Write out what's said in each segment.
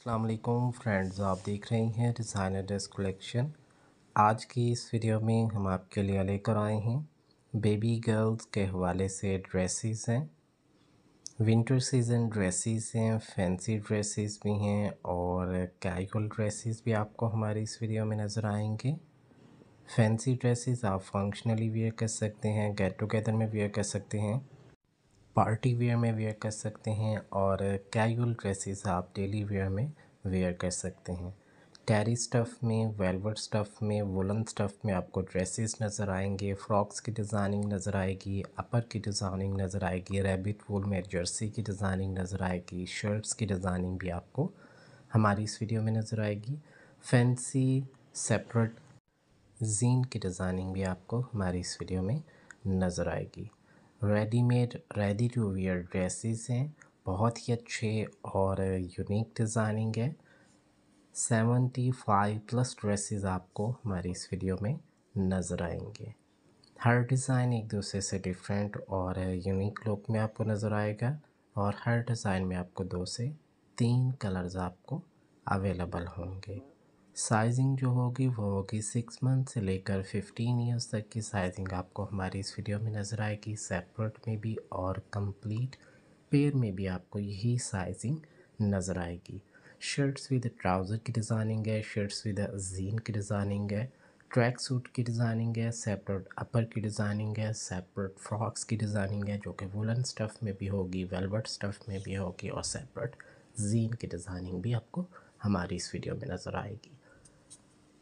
Aslam friends आप देख रहे हैं डिज़ाइनर ड्रेस कलेक्शन आज की इस वीडियो में हम आपके लिए लेकर आए हैं बेबी गर्ल्स के हवाले से ड्रेसेस हैं विंटर सीज़न ड्रेसेस हैं फैंसी ड्रेसेस भी हैं और कैजुअल ड्रेसेस भी आपको हमारी इस वीडियो में नज़र आएंगे फैंसी ड्रेसेस आप फंक्शनली वेयर कर सकते हैं गेट टुगेदर में वेयर कर सकते हैं पार्टी वेयर में वेयर कर सकते हैं और कैजुअल ड्रेसेस आप डेली वेयर में वेयर कर सकते हैं टैरी स्टफ़ में वेलवेट स्टफ़ में वुलन स्टफ़ में आपको ड्रेसेस नज़र आएंगे फ्रॉक्स की डिज़ाइनिंग नज़र आएगी अपर की डिज़ाइनिंग नज़र आएगी रेबिट वूल में जर्सी की डिज़ाइनिंग नज़र आएगी शर्ट्स की डिज़ाइनिंग भी आपको हमारी इस वीडियो में नज़र आएगी फैंसी सेपरेट जीन की डिज़ाइनिंग भी आपको हमारी इस वीडियो में नज़र आएगी readymade ready to wear dresses हैं बहुत ही अच्छे और यूनिक डिज़ाइनिंग है सेवेंटी फाइव प्लस ड्रेसेस आपको हमारी इस वीडियो में नज़र आएंगे हर डिज़ाइन एक दूसरे से डिफरेंट और यूनिक लुक में आपको नज़र आएगा और हर डिज़ाइन में आपको दो से तीन कलर्स आपको अवेलेबल होंगे साइजिंग जो होगी वो होगी सिक्स मंथ से लेकर फिफ्टीन ईयर्स तक की साइजिंग आपको हमारी इस वीडियो में नज़र आएगी सेपरेट में भी और कंप्लीट पेयर में भी आपको यही साइजिंग नज़र आएगी शर्ट्स विद ट्राउज़र की डिज़ाइनिंग है शर्ट्स विद जीन की डिज़ाइनिंग है ट्रैक सूट की डिज़ाइनिंग है सेपरेट अपर की डिज़ाइनिंग है सेपरेट फ्रॉक्स की डिज़ाइनिंग है जो कि वुलन स्टफ़ में भी होगी वेलवेट स्टफ़ में भी होगी और सेपरेट जीन की डिज़ाइनिंग भी आपको हमारी इस वीडियो में नज़र आएगी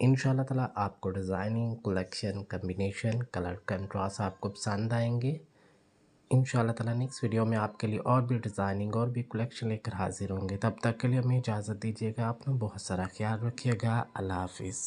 इन ताला आपको designing collection combination colour contrast आपको पसंद आएंगे इन ताला नेक्स्ट वीडियो में आपके लिए और भी डिज़ाइनिंग और भी कलेक्शन लेकर हाजिर होंगे तब तक के लिए हमें इजाज़त दीजिएगा आपने बहुत सारा ख्याल रखिएगा अल्लाह हाफिज़